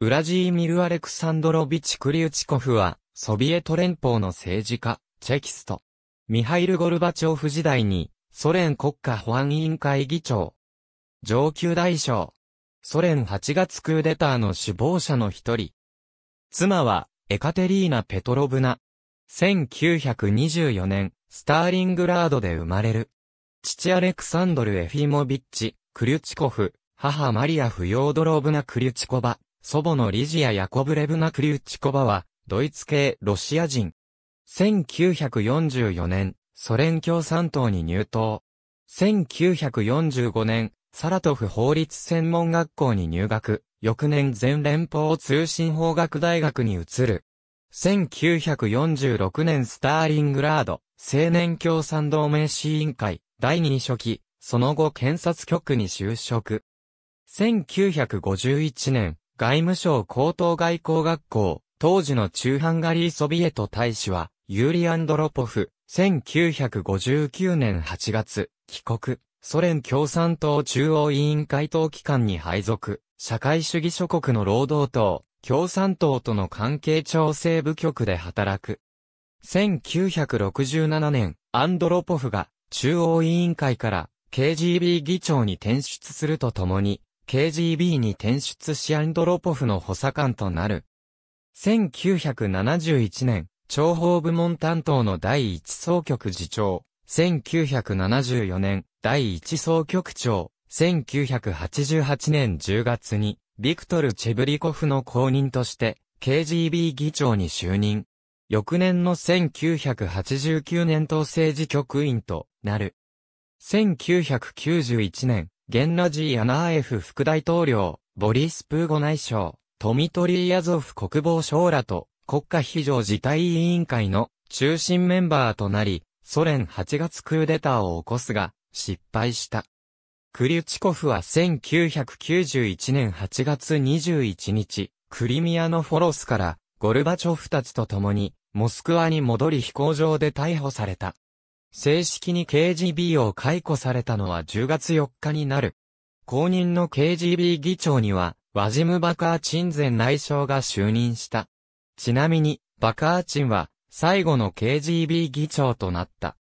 ウラジーミル・アレクサンドロビチ・クリウチコフは、ソビエト連邦の政治家、チェキスト。ミハイル・ゴルバチョフ時代に、ソ連国家保安委員会議長。上級大将。ソ連8月クーデターの首謀者の一人。妻は、エカテリーナ・ペトロブナ。1924年、スターリングラードで生まれる。父アレクサンドル・エフィモビッチ、クリュチコフ、母マリア・フヨードローブナ・クリュチコバ。祖母のリジア・ヤコブレブナ・クリュッチコバは、ドイツ系ロシア人。1944年、ソ連共産党に入党。1945年、サラトフ法律専門学校に入学。翌年全連邦通信法学大学に移る。1946年スターリングラード、青年共産同盟市委員会、第2書記、その後検察局に就職。1951年、外務省高等外交学校、当時の中ハンガリーソビエト大使は、ユーリ・アンドロポフ、1959年8月、帰国、ソ連共産党中央委員会党機関に配属、社会主義諸国の労働党、共産党との関係調整部局で働く。1967年、アンドロポフが中央委員会から KGB 議長に転出するとともに、KGB に転出しアンドロポフの補佐官となる。1971年、諜報部門担当の第一総局次長。1974年、第一総局長。1988年10月に、ビクトル・チェブリコフの後任として、KGB 議長に就任。翌年の1989年党政治局員となる。1991年、ゲンラジー・アナーエフ副大統領、ボリス・プーゴ内相、トミトリー・ヤゾフ国防相らと国家非常事態委員会の中心メンバーとなり、ソ連8月クーデターを起こすが、失敗した。クリュチコフは1991年8月21日、クリミアのフォロスから、ゴルバチョフたちと共に、モスクワに戻り飛行場で逮捕された。正式に KGB を解雇されたのは10月4日になる。公認の KGB 議長には、ワジム・バカーチン前内相が就任した。ちなみに、バカーチンは、最後の KGB 議長となった。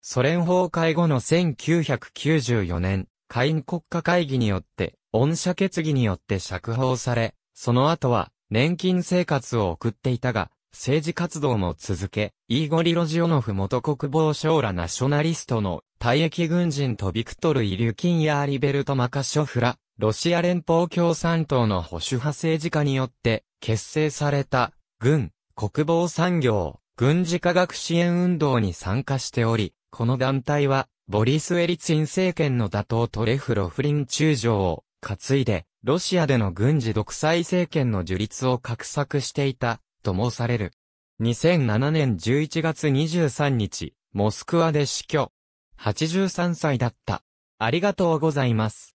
ソ連崩壊後の1994年、下院国家会議によって、恩赦決議によって釈放され、その後は、年金生活を送っていたが、政治活動も続け、イーゴリ・ロジオノフ元国防省らナショナリストの退役軍人とビクトル・イリュキンやリベルト・マカショフら、ロシア連邦共産党の保守派政治家によって結成された軍、国防産業、軍事科学支援運動に参加しており、この団体は、ボリス・エリツィン政権の打倒トレフロフリン中将を担いで、ロシアでの軍事独裁政権の樹立を画策していたと申される。2007年11月23日、モスクワで死去。83歳だった。ありがとうございます。